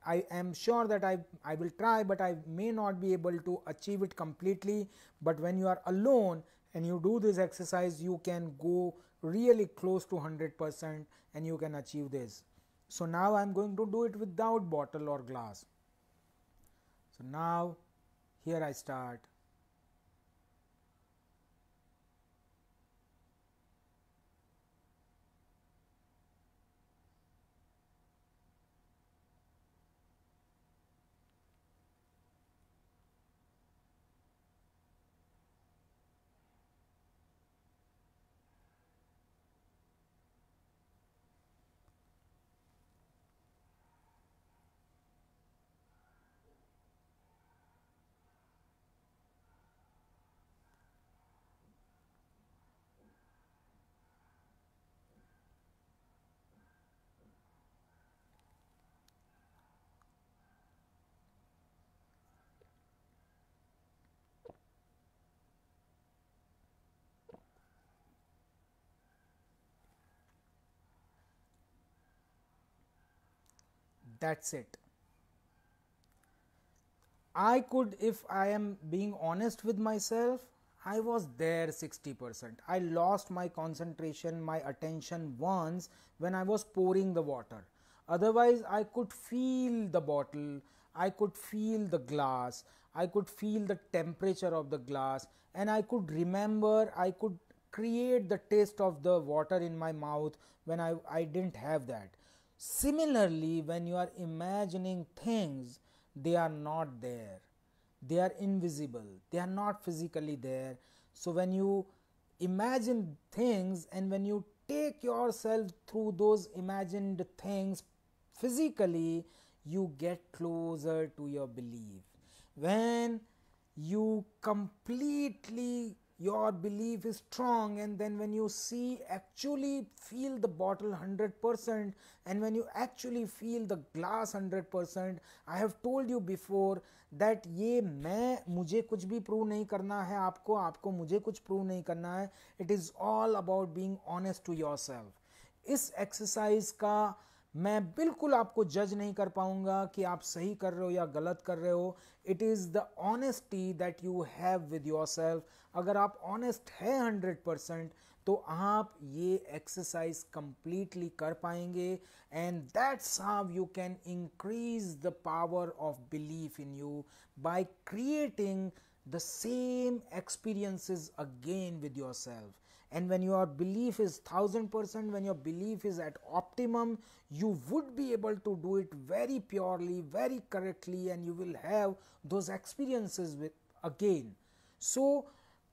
I am sure that I, I will try but I may not be able to achieve it completely but when you are alone and you do this exercise you can go really close to 100% and you can achieve this. So now I am going to do it without bottle or glass. So now here I start. that is it. I could, if I am being honest with myself, I was there 60%. I lost my concentration, my attention once when I was pouring the water. Otherwise, I could feel the bottle, I could feel the glass, I could feel the temperature of the glass, and I could remember, I could create the taste of the water in my mouth when I, I didn't have that. Similarly, when you are imagining things, they are not there, they are invisible, they are not physically there. So, when you imagine things and when you take yourself through those imagined things physically, you get closer to your belief. When you completely your belief is strong and then when you see actually feel the bottle 100% and when you actually feel the glass 100% i have told you before that ye main mujhe kuch bhi prove nahi karna hai aapko aapko mujhe kuch prove nahi karna hai it is all about being honest to yourself is exercise ka मैं बिल्कुल आपको जज नहीं कर पाऊंगा कि आप सही कर रहे हो या गलत कर रहे हो it is the honesty that you have with yourself अगर आप ऑनेस्ट है हंड्रेड परसेंट तो आप ये एक्सरसाइज कंप्लीटली कर पाएंगे and that's how you can increase the power of belief in you by creating the same experiences again with yourself and when your belief is thousand percent when your belief is at optimum you would be able to do it very purely very correctly and you will have those experiences with again so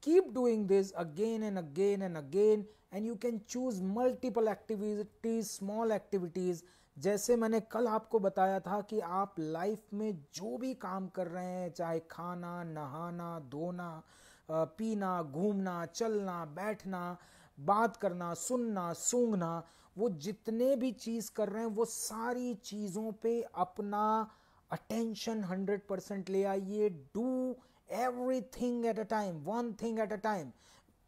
keep doing this again and again and again and you can choose multiple activities small activities जैसे मैंने कल आपको बताया था कि आप life में जो भी काम कर रहे हैं चाहे खाना नहाना धोना पीना घूमना चलना बैठना बात करना सुनना सूंघना वो जितने भी चीज़ कर रहे हैं वो सारी चीज़ों पे अपना अटेंशन हंड्रेड परसेंट ले आइए do everything at a time, one thing at a time.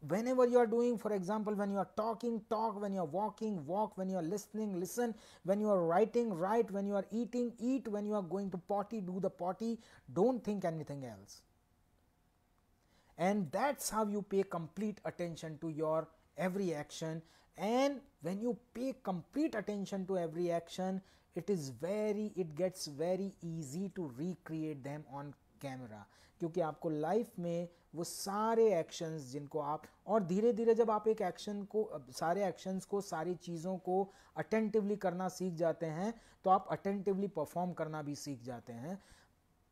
Whenever you are doing, for example, when you are talking, talk, when you are walking, walk, when you are listening, listen, when you are writing, write, when you are eating, eat, when you are going to potty, do the potty, don't think anything else. And that's how you pay complete attention to your every action. And when you pay complete attention to every action, it is very, it gets very easy to recreate them on camera क्योंकि आपको life में वो सारे actions जिनको आप और धीरे धीरे जब आप एक एक्शन को सारे एक्शंस को सारी चीज़ों को अटेंटिवली करना सीख जाते हैं तो आप अटेंटिवली परफॉर्म करना भी सीख जाते हैं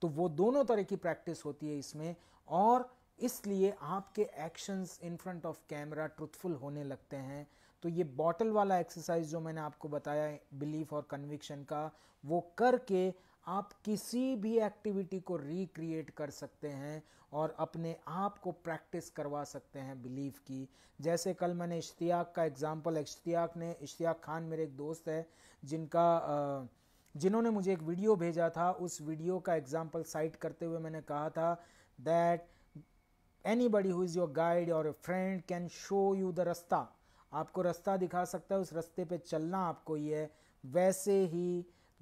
तो वो दोनों तरह की प्रैक्टिस होती है इसमें और इसलिए आपके actions in front of camera truthful होने लगते हैं तो ये बॉटल वाला एक्सरसाइज जो मैंने आपको बताया बिलीफ और कन्विक्शन का वो करके आप किसी भी एक्टिविटी को रिक्रिएट कर सकते हैं और अपने आप को प्रैक्टिस करवा सकते हैं बिलीव की जैसे कल मैंने इश्तियाक का एग्ज़ाम्पल इश्तियाक ने इश्तियाक खान मेरे एक दोस्त है जिनका जिन्होंने मुझे एक वीडियो भेजा था उस वीडियो का एग्ज़ाम्पल साइट करते हुए मैंने कहा था that anybody who is your guide और friend can show you the रास्ता आपको रास्ता दिखा सकता है उस रास्ते पे चलना आपको ही है वैसे ही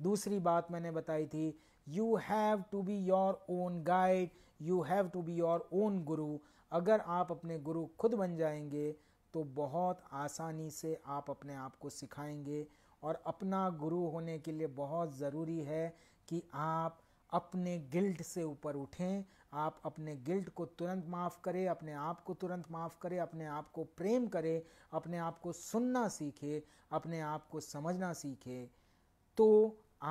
दूसरी बात मैंने बताई थी you have to be your own guide you have to be your own guru अगर आप अपने गुरु खुद बन जाएंगे तो बहुत आसानी से आप अपने आप को सिखाएंगे और अपना गुरु होने के लिए बहुत ज़रूरी है कि आप अपने गिल्ट से ऊपर उठें आप अपने गिल्ट को तुरंत माफ़ करें अपने आप को तुरंत माफ़ करें अपने आप को प्रेम करें अपने आप को सुनना सीखे अपने आप को समझना सीखे तो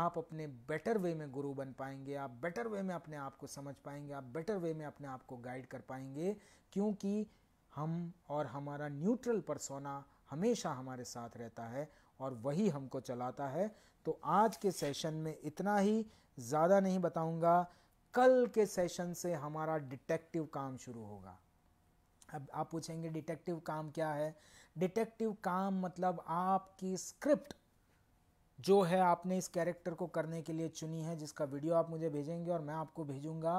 आप अपने बेटर वे में गुरु बन पाएंगे आप बेटर वे में अपने आप को समझ पाएंगे आप बेटर वे में अपने आप को गाइड कर पाएंगे क्योंकि हम और हमारा न्यूट्रल परसोना हमेशा हमारे साथ रहता है और वही हमको चलाता है तो आज के सेशन में इतना ही ज़्यादा नहीं बताऊंगा कल के सेशन से हमारा डिटेक्टिव काम शुरू होगा अब आप पूछेंगे डिटेक्टिव काम क्या है डिटेक्टिव काम मतलब आपकी स्क्रिप्ट जो है आपने इस कैरेक्टर को करने के लिए चुनी है जिसका वीडियो आप मुझे भेजेंगे और मैं आपको भेजूंगा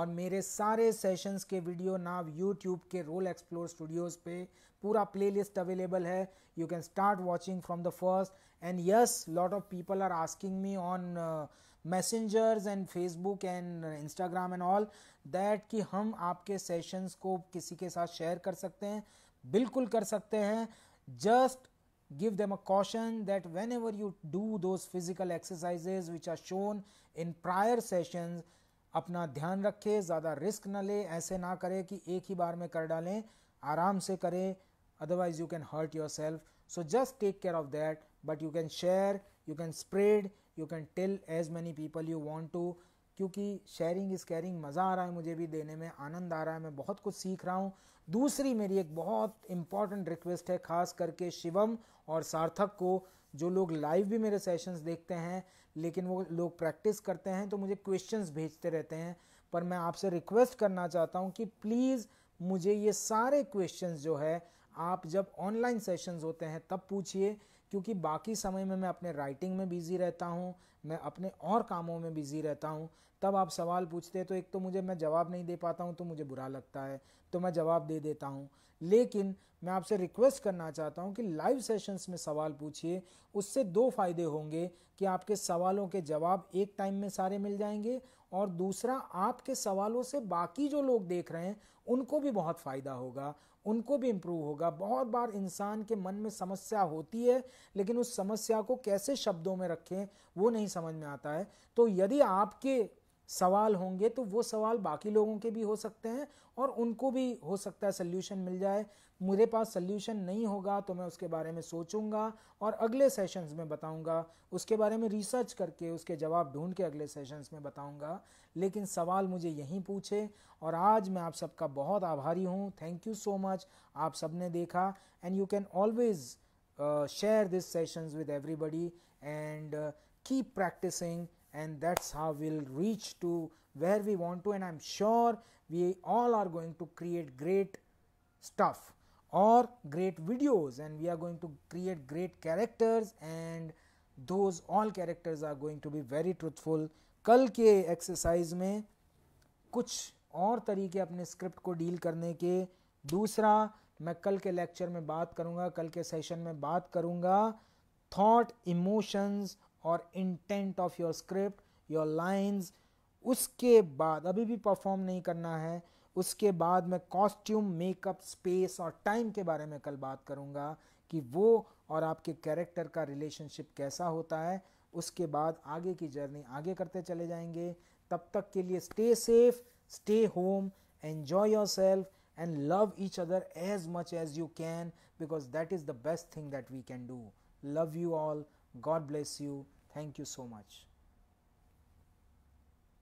और मेरे सारे सेशंस के वीडियो नाव यूट्यूब के रोल एक्सप्लोर स्टूडियोज़ पे पूरा प्लेलिस्ट अवेलेबल है you can start watching from the first and yes lot of people are asking me on messengers and Facebook and Instagram and all that कि हम आपके sessions को किसी के साथ शेयर कर सकते हैं बिल्कुल कर सकते हैं just give them a caution that whenever you do those physical exercises which are shown in prior sessions apna ध्यान रखें zada risk na le, ऐसे ना करें कि एक ही बार में कर डालें आराम से करें otherwise you can hurt yourself so just take care of that but you can share you can spread you can tell as many people you want to क्योंकि शेयरिंग इज़ कैरिंग मज़ा आ रहा है मुझे भी देने में आनंद आ रहा है मैं बहुत कुछ सीख रहा हूँ दूसरी मेरी एक बहुत इम्पॉर्टेंट रिक्वेस्ट है ख़ास करके शिवम और सार्थक को जो लोग लाइव भी मेरे सेशंस देखते हैं लेकिन वो लोग प्रैक्टिस करते हैं तो मुझे क्वेश्चंस भेजते रहते हैं पर मैं आपसे रिक्वेस्ट करना चाहता हूँ कि प्लीज़ मुझे ये सारे क्वेश्चंस जो है आप जब ऑनलाइन सेशंस होते हैं तब पूछिए क्योंकि बाकी समय में मैं अपने राइटिंग में बिज़ी रहता हूँ मैं अपने और कामों में बिज़ी रहता हूँ तब आप सवाल पूछते हैं तो एक तो मुझे मैं जवाब नहीं दे पाता हूँ तो मुझे बुरा लगता है तो मैं जवाब दे देता हूँ लेकिन मैं आपसे रिक्वेस्ट करना चाहता हूँ कि लाइव सेशंस में सवाल पूछिए उससे दो फायदे होंगे कि आपके सवालों के जवाब एक टाइम में सारे मिल जाएंगे और दूसरा आपके सवालों से बाकी जो लोग देख रहे हैं उनको भी बहुत फ़ायदा होगा उनको भी इम्प्रूव होगा बहुत बार इंसान के मन में समस्या होती है लेकिन उस समस्या को कैसे शब्दों में रखें वो नहीं समझ में आता है तो यदि आपके सवाल होंगे तो वो सवाल बाकी लोगों के भी हो सकते हैं और उनको भी हो सकता है सल्यूशन मिल जाए मेरे पास सल्यूशन नहीं होगा तो मैं उसके बारे में सोचूंगा और अगले सेशंस में बताऊंगा उसके बारे में रिसर्च करके उसके जवाब ढूंढ के अगले सेशंस में बताऊंगा लेकिन सवाल मुझे यहीं पूछे और आज मैं आप सबका बहुत आभारी हूँ थैंक यू सो मच आप सबने देखा and you can always share this sessions with everybody and keep practicing and that's how we'll reach to where we want to and i'm sure we all are going to create great stuff or great videos and we are going to create great characters and those all characters are going to be very truthful कल के exercise में कुछ और तरीके अपने script को deal करने के दूसरा मैं कल के लेक्चर में बात करूंगा कल के सेशन में बात करूंगा थॉट इमोशंस और intent of your script your lines उसके बाद अभी भी परफॉर्म नहीं करना है उसके बाद मैं कॉस्ट्यूम मेकअप स्पेस और टाइम के बारे में कल बात करूँगा कि वो और आपके कैरेक्टर का रिलेशनशिप कैसा होता है उसके बाद आगे की जर्नी आगे करते चले जाएंगे तब तक के लिए stay safe stay home enjoy yourself and love each other as much as you can because that is the best thing that we can do love you all God bless you. Thank you so much.